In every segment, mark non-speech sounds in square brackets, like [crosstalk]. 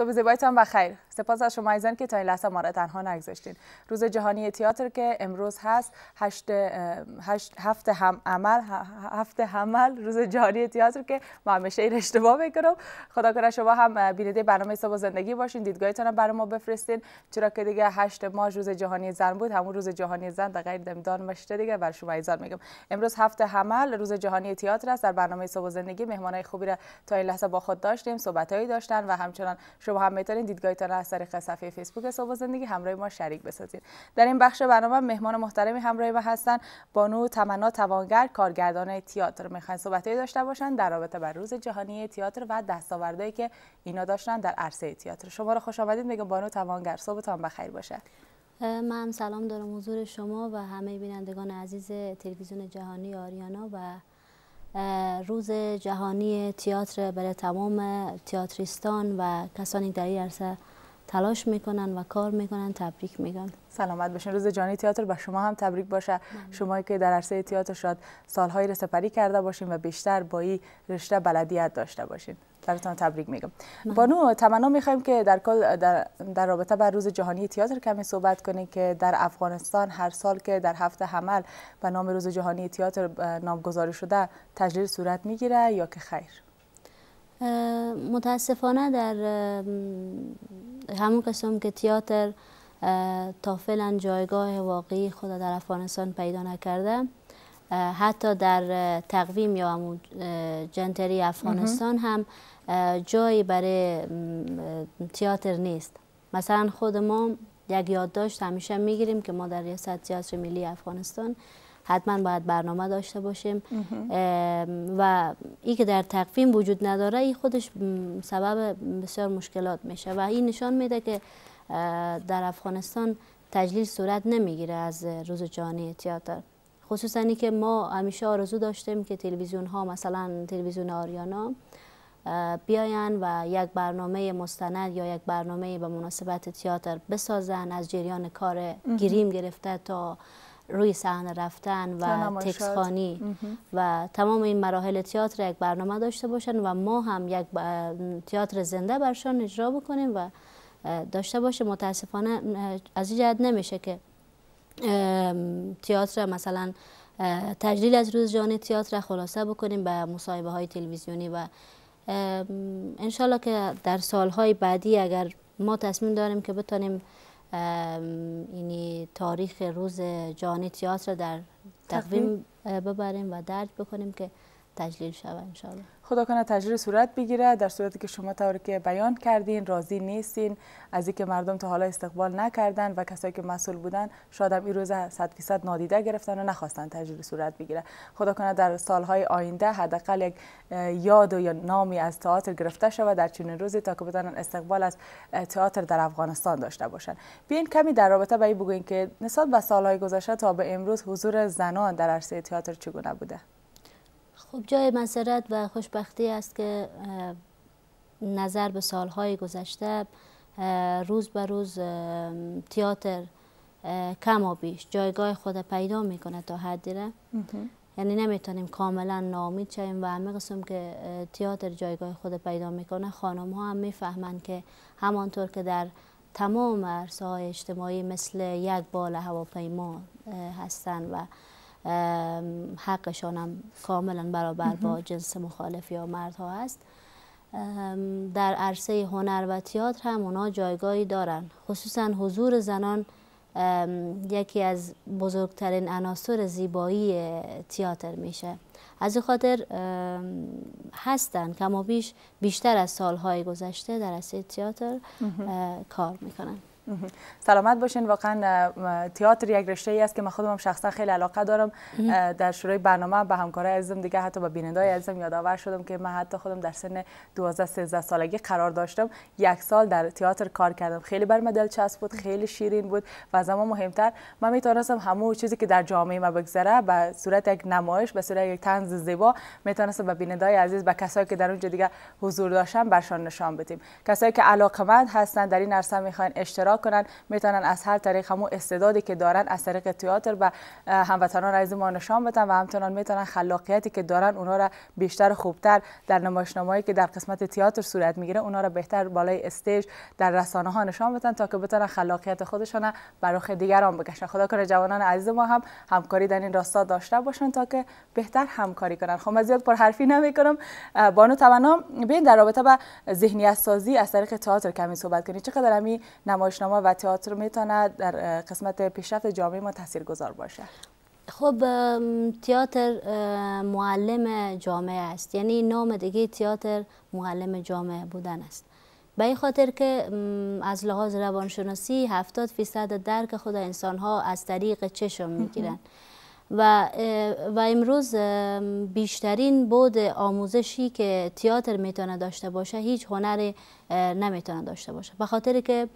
صبح زیبایتان بخیر سپاس از شما ایزان که تا این لحظه ما را تنها نگذاشتین روز جهانی تئاتر که امروز هست هشت, هشت هفت هم عمل حمل روز جهانی تئاتر که ما همیشه این اشتباه میکنم خدا کنه شما هم بیننده برنامه صبح زندگی باشین دیدگاهتون رو برای ما بفرستین چرا که دیگه هشت ما روز جهانی زن بود همون روز جهانی زن دقیق غیر دمدان مشته دیگه بر شما ایزان میگم امروز هفت حمل روز جهانی تئاتر است در برنامه صبح زندگی مهمانای خوبی را تا این لحظه با خود داشتیم صحبتایی داشتن و همچنان شما هم میتونین دیدگاهتون از طریق صفحه فیسبوک صبح زندگی همراه ما شریک بسازید در این بخش برنامه مهمان محترمی همراه ما هستند بانو تمنا توانگر کارگردان تئاتر میخوان صحبتهایی داشته باشن در رابطه بر روز جهانی تئاتر و دستاوردهایی که اینا داشتن در عرصه تئاتر شما رو خوش آمدید میگم بانو توانگر صبحتان بخیر باشه من سلام دارم حضور شما و همه بینندگان عزیز تلویزیون جهانی آریانا و روز جهانی تئاتر برای تمام تئاتریستان و کسانی در عرصه تلاش میکنن و کار میکنن تبریک میگن سلامت باشین روز جهانی تئاتر به شما هم تبریک باشه شما که در عرصه تئاتر شاد سالهای را سپری کرده باشین و بیشتر با این رشته بلدیت داشته باشین براتون تبریک میگم بانو تمنا میخوایم که در کل در, رابطه با روز جهانی تئاتر کمی صحبت کنیم که در افغانستان هر سال که در هفته حمل به نام روز جهانی تئاتر نامگذاری شده تجلیل صورت میگیره یا که خیر متاسفانه در همون قسم که تئاتر تا فعلا جایگاه واقعی خود در افغانستان پیدا نکرده حتی در تقویم یا جنتری افغانستان هم جایی برای تئاتر نیست مثلا خود ما یک یادداشت همیشه میگیریم که ما در ریاست تیاتر ملی افغانستان حتما باید برنامه داشته باشیم و این که در تقویم وجود نداره این خودش سبب بسیار مشکلات میشه و این نشان میده که در افغانستان تجلیل صورت نمیگیره از روز جهانی تئاتر خصوصا که ما همیشه آرزو داشتیم که تلویزیون ها مثلا تلویزیون آریانا بیاین و یک برنامه مستند یا یک برنامه به مناسبت تئاتر بسازن از جریان کار گریم گرفته تا روی صحنه رفتن و خانی و تمام این مراحل تئاتر یک برنامه داشته باشن و ما هم یک تئاتر زنده برشان اجرا بکنیم و داشته باشه متاسفانه از این جهت نمیشه که تئاتر مثلا تجلیل از روز جان تئاتر خلاصه بکنیم به مصاحبه های تلویزیونی و انشالله که در سالهای بعدی اگر ما تصمیم داریم که بتانیم یعنی تاریخ روز جهانی تئاتر در تقویم ببریم و درج بکنیم که تجلیل شود انشاءالله خدا کنه تجریل صورت بگیره در صورتی که شما تا که بیان کردین راضی نیستین از اینکه مردم تا حالا استقبال نکردن و کسایی که مسئول بودن شاید هم این روز 100 درصد نادیده گرفتن و نخواستن تجریل صورت بگیره خدا کنه در سالهای آینده حداقل یک یاد و یا نامی از تئاتر گرفته شود در چنین روزی تا که بتونن استقبال از تئاتر در افغانستان داشته باشن بیاین کمی در رابطه با این بگوین که نسبت به سالهای گذشته تا به امروز حضور زنان در عرصه تئاتر چگونه بوده خب جای مسرت و خوشبختی است که نظر به سالهای گذشته روز به روز تئاتر کم و بیش جایگاه خود پیدا میکنه تا حدی یعنی نمیتونیم کاملا نامید شویم و همه قسم که تئاتر جایگاه خود پیدا میکنه خانم ها هم میفهمند که همانطور که در تمام عرصه های اجتماعی مثل یک بال هواپیما هستن و حقشان هم کاملا برابر با جنس مخالف یا مردها هست در عرصه هنر و تئاتر هم اونا جایگاهی دارن خصوصا حضور زنان یکی از بزرگترین عناصر زیبایی تئاتر میشه از این خاطر هستن کما بیش بیشتر از سالهای گذشته در عرصه تئاتر کار میکنن سلامت باشین واقعا تئاتر یک رشته ای است که من خودم شخصا خیلی علاقه دارم در شروع برنامه به همکارای عزیزم دیگه حتی به بینندای عزیزم یادآور شدم که من حتی خودم در سن 12 13 سالگی قرار داشتم یک سال در تئاتر کار کردم خیلی بر دلچسب بود خیلی شیرین بود و از همه مهمتر من میتونستم همو چیزی که در جامعه ما بگذره به صورت یک نمایش به صورت یک طنز زیبا میتونستم به بینندای عزیز به کسایی که در اونجا دیگه حضور داشتن برشان نشان بدیم کسایی که علاقمند هستن در این عرصه میخوان اشتراک کنن میتونن از هر طریق همون استعدادی که دارن از طریق تئاتر به هموطنان عزیز ما نشان بدن و همچنان میتونن خلاقیتی که دارن اونها را بیشتر و خوبتر در نمایشنامه‌ای که در قسمت تئاتر صورت میگیره اونها را بهتر بالای استیج در رسانه ها نشان بدن تا که بتونن خلاقیت خودشان برای دیگران بکشن خدا کنه جوانان عزیز ما هم همکاری در این راستا داشته باشن تا که بهتر همکاری کنن خب زیاد پر حرفی نمیکنم بانو توانا بین در رابطه با ذهنیت سازی از طریق تئاتر کمی صحبت کنید چقدر همین هنرنما و تئاتر میتونه در قسمت پیشرفت جامعه ما تاثیر گذار باشه خب تئاتر معلم جامعه است یعنی نام دیگه تئاتر معلم جامعه بودن است به این خاطر که از لحاظ روانشناسی 70 فیصد درک خود انسان ها از طریق چشم میگیرن [laughs] و و امروز بیشترین بود آموزشی که تئاتر میتونه داشته باشه هیچ هنری نمیتونه داشته باشه به خاطر که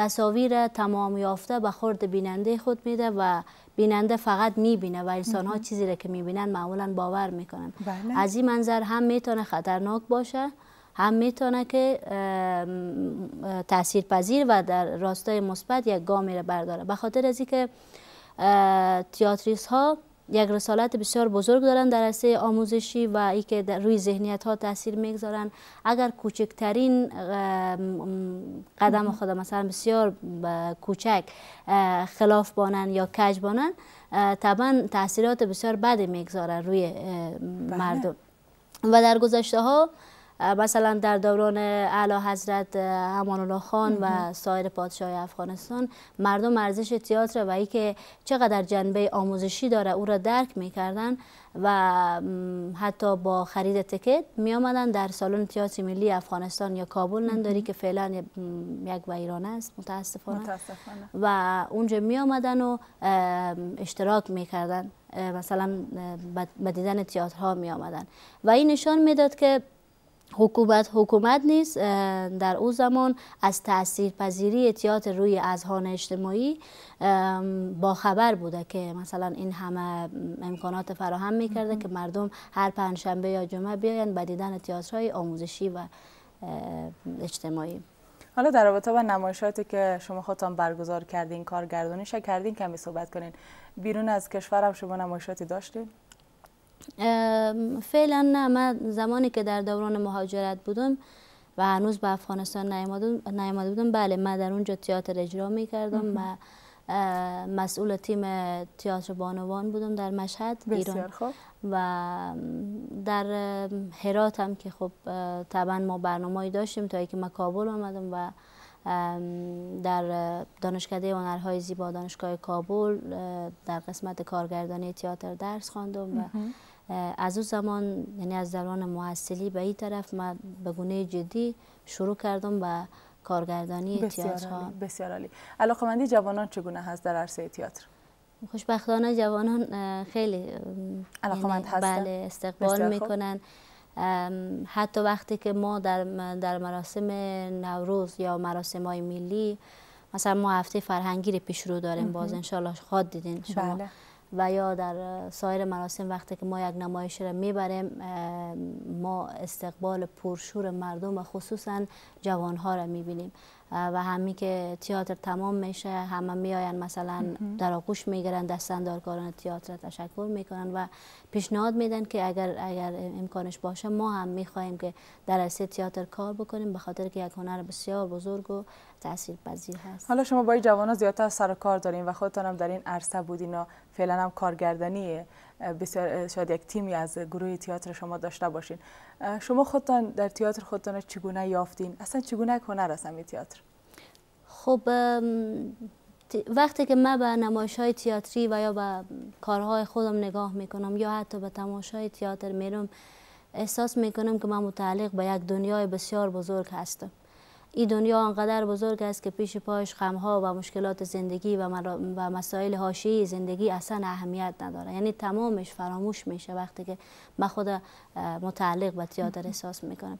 تصاویر تمام یافته به خورد بیننده خود میده و بیننده فقط میبینه و انسان ها چیزی را که میبینن معمولا باور میکنن بله. از این منظر هم میتونه خطرناک باشه هم میتونه که تأثیر پذیر و در راستای مثبت یک گامی را برداره به خاطر از اینکه تیاتریس ها یک رسالت بسیار بزرگ دارن در عرصه آموزشی و ای که در روی ذهنیت ها تاثیر میگذارن اگر کوچکترین قدم خود مثلا بسیار کوچک خلاف بانن یا کج بانن طبعا تاثیرات بسیار بد میگذارن روی بله. مردم و در گذشته ها مثلا در دوران اعلی حضرت امان الله خان و سایر پادشاه افغانستان مردم ارزش تئاتر و ای که چقدر جنبه آموزشی داره او را درک میکردن و حتی با خرید تکت می آمدن در سالن تئاتر ملی افغانستان یا کابل نداری که فعلا یک ویرانه است متاسفانه, متاسفانه. و اونجا می آمدن و اشتراک میکردن مثلا به دیدن ها می آمدن و این نشان میداد که حکومت حکومت نیست در او زمان از تأثیر پذیری اتیاد روی اذهان اجتماعی با خبر بوده که مثلا این همه امکانات فراهم میکرده که مردم هر پنجشنبه یا جمعه بیاین به دیدن های آموزشی و اجتماعی حالا در رابطه با نمایشاتی که شما خودتان برگزار کردین کارگردانیش کردین کمی صحبت کنین بیرون از کشور هم شما نمایشاتی داشتین فعلا نه من زمانی که در دوران مهاجرت بودم و هنوز به افغانستان نیامده بودم بله من در اونجا تئاتر اجرا میکردم و مسئول تیم تئاتر بانوان بودم در مشهد ایران و در هرات هم که خب طبعا ما برنامه داشتیم تا که من کابل آمدم و در دانشکده هنرهای زیبا دانشگاه کابل در قسمت کارگردانی تئاتر درس خواندم و از او زمان یعنی از دوران محصلی به این طرف من به گونه جدی شروع کردم به کارگردانی تئاتر ها بسیار عالی مندی جوانان چگونه هست در عرصه تئاتر خوشبختانه جوانان خیلی علاقمند یعنی هستن بله استقبال میکنن حتی وقتی که ما در, در مراسم نوروز یا مراسم های ملی مثلا ما هفته فرهنگی رو پیش رو داریم باز انشالله خود دیدین شما بله. و یا در سایر مراسم وقتی که ما یک نمایش را میبریم ما استقبال پرشور مردم و خصوصا جوانها را میبینیم و همین که تئاتر تمام میشه همه میاین مثلا در آغوش میگیرن دستاندارکاران تئاتر تشکر میکنن و پیشنهاد میدن که اگر اگر امکانش باشه ما هم میخواهیم که در عرصه تئاتر کار بکنیم به خاطر که یک هنر بسیار بزرگ و تاثیر پذیر هست حالا شما با این جوان زیادتر سر کار دارین و خودتان هم در این عرصه بودین و فعلا هم کارگردانی بسیار شاید یک تیمی از گروه تئاتر شما داشته باشین شما خودتان در تئاتر خودتان چگونه یافتین اصلا چگونه یک هنر این تئاتر خب وقتی که من به نمایش های تئاتری و یا به کارهای خودم نگاه میکنم یا حتی به تماشای تئاتر میرم احساس میکنم که من متعلق به یک دنیای بسیار بزرگ هستم این دنیا انقدر بزرگ است که پیش پایش خمها و مشکلات زندگی و, و مسائل هاشی زندگی اصلا اهمیت نداره یعنی تمامش فراموش میشه وقتی که من خود متعلق به تئاتر احساس میکنم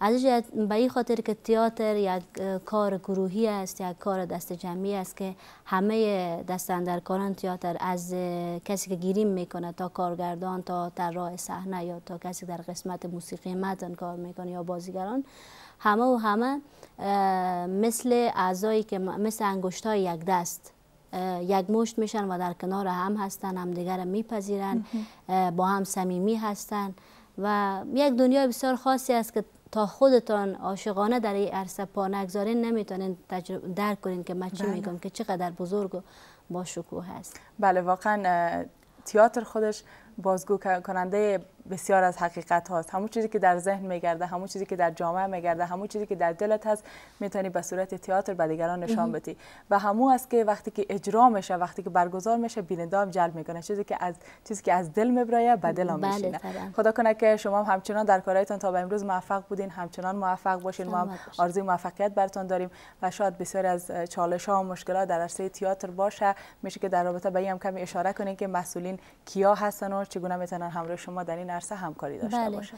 از یعنی به این خاطر که تئاتر یک کار گروهی است یک کار دست جمعی است که همه دست اندرکاران تئاتر از کسی که گیریم میکنه تا کارگردان تا طراح صحنه یا تا کسی در قسمت موسیقی متن کار میکنه یا بازیگران همه و همه مثل اعضایی که مثل انگشت های یک دست یک مشت میشن و در کنار هم هستن هم دیگر میپذیرن با هم صمیمی هستن و یک دنیای بسیار خاصی است که تا خودتان عاشقانه در این عرصه پا نگذارین نمیتونین درک کنین که من چی بله. میگم که چقدر بزرگ و باشکوه هست بله واقعا تئاتر خودش بازگو کننده بسیار از حقیقت هاست همون چیزی که در ذهن میگرده همون چیزی که در جامعه میگرده همون چیزی که در دلت هست میتونی به صورت تئاتر به دیگران نشان بدی و همو است که وقتی که اجرا میشه وقتی که برگزار میشه بیننده هم جلب میکنه چیزی که از چیزی که از دل میبرایه به دل بله میشینه خدا کنه که شما هم همچنان در کارهایتان تا به امروز موفق بودین همچنان موفق باشین ما هم آرزوی موفقیت براتون داریم و شاید بسیار از چالش ها و مشکلات در عرصه تئاتر باشه میشه که در رابطه به هم کمی اشاره کنین که مسئولین کیا هستن و چگونه میتونن همراه شما در این عرصه همکاری داشته بله. باشه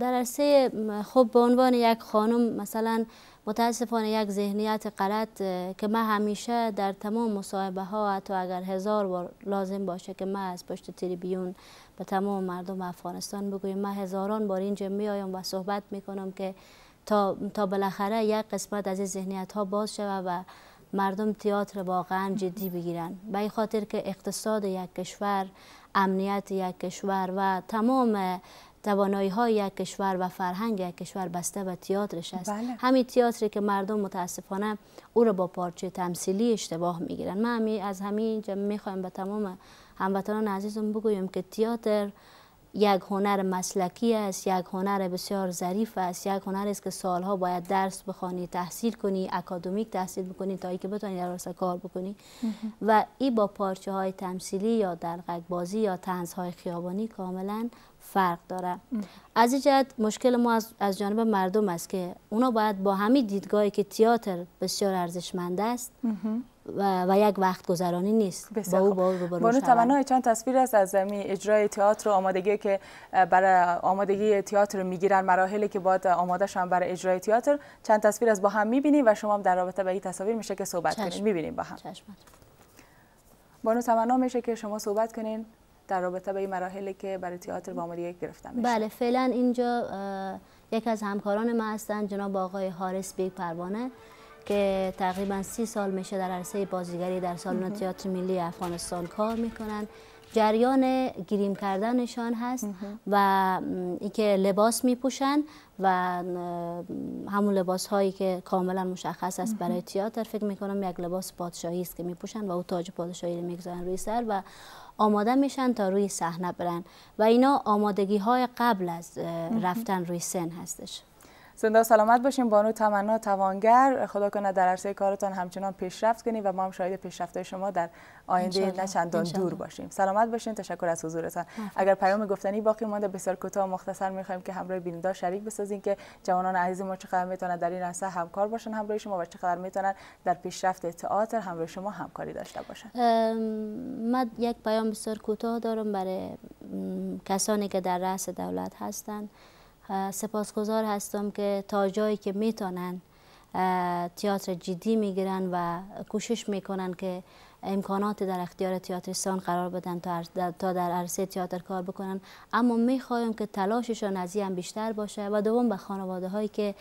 در عرصه خب به عنوان یک خانم مثلا متاسفانه یک ذهنیت غلط که من همیشه در تمام مصاحبه ها حتی اگر هزار بار لازم باشه که من از پشت تریبیون به تمام مردم افغانستان بگویم من هزاران بار اینجا میایم و صحبت میکنم که تا, تا بالاخره یک قسمت از این ذهنیت ها باز شوه و مردم تئاتر واقعا جدی بگیرن به خاطر که اقتصاد یک کشور امنیت یک کشور و تمام توانایی های یک کشور و فرهنگ یک کشور بسته به تئاترش است بله. همین تئاتری که مردم متاسفانه او را با پارچه تمثیلی اشتباه گیرن من از همین میخوایم به تمام هموطنان عزیزم بگویم که تئاتر یک هنر مسلکی است یک هنر بسیار ظریف است یک هنر است که سالها باید درس بخوانی تحصیل کنی اکادمیک تحصیل بکنی تا اینکه بتونی در کار بکنی و ای با پارچه های تمثیلی یا در بازی یا تنز های خیابانی کاملا فرق داره از جهت مشکل ما از, از جانب مردم است که اونا باید با همین دیدگاهی که تئاتر بسیار ارزشمند است و, و یک وقت گذرانی نیست بسیار با او با او بانو چند تصویر است از اجرای تئاتر و آمادگی که برای آمادگی تئاتر میگیرن مراحلی که باید آماده شن برای اجرای تئاتر چند تصویر از با هم میبینیم و شما هم در رابطه با این تصاویر میشه که صحبت کنین میبینیم با هم چشمت. بانو تمنا میشه که شما صحبت کنین در رابطه به این مراحلی که برای تئاتر با یک گرفتم بله فعلا اینجا یکی از همکاران ما هستن جناب آقای حارس بیگ پروانه که تقریبا سی سال میشه در عرصه بازیگری در سالن تئاتر ملی افغانستان کار میکنن جریان گریم کردنشان هست و اینکه لباس میپوشن و همون لباس هایی که کاملا مشخص است برای تئاتر فکر میکنم یک لباس پادشاهی است که میپوشن و او تاج پادشاهی رو روی سر و آماده میشن تا روی صحنه برن و اینا آمادگی های قبل از رفتن روی سن هستش زنده سلامت باشیم بانو تمنا توانگر خدا کنه در عرصه کارتان همچنان پیشرفت کنیم و ما هم شاید پیشرفت شما در آینده نه چندان دور باشیم سلامت باشین تشکر از حضورتان اگر پیام گفتنی باقی مانده بسیار کوتاه و مختصر میخوایم که همراه بیننده شریک بسازین که جوانان عزیز ما چقدر میتونن در این عرصه همکار باشن همراه شما و چقدر میتونن در پیشرفت تئاتر همراه شما همکاری داشته باشن من یک پیام بسیار کوتاه دارم برای کسانی که در رأس دولت هستند سپاسگزار هستم که تا جایی که میتونن تئاتر جدی میگیرن و کوشش میکنن که امکانات در اختیار تیاتریستان قرار بدن تا در عرصه تئاتر کار بکنن اما میخوایم که تلاششان از این بیشتر باشه و دوم به خانواده هایی که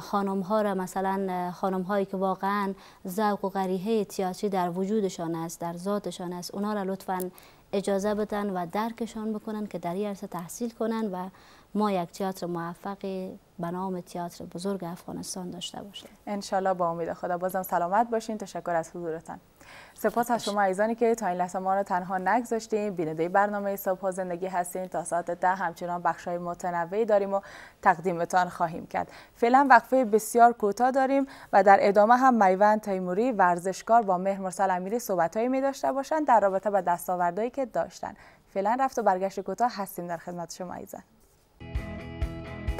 خانم ها را مثلا خانم هایی که واقعا ذوق و غریحه تئاتری در وجودشان است در ذاتشان است اونا را لطفا اجازه بدن و درکشان بکنن که در این عرصه تحصیل کنن و ما یک تئاتر موفق به نام تئاتر بزرگ افغانستان داشته باشیم انشالله با امید خدا بازم سلامت باشین تشکر از حضورتان سپاس از شما عزیزانی که تا این لحظه ما رو تنها نگذاشتیم بیننده برنامه صبح و زندگی هستیم تا ساعت ده همچنان بخش های متنوعی داریم و تقدیمتان خواهیم کرد فعلا وقفه بسیار کوتاه داریم و در ادامه هم میوند تیموری ورزشکار با مهر مرسل امیری صحبتهایی می داشته باشند در رابطه با دستاوردهایی که داشتن فعلا رفت و برگشت کوتاه هستیم در خدمت شما عزیزان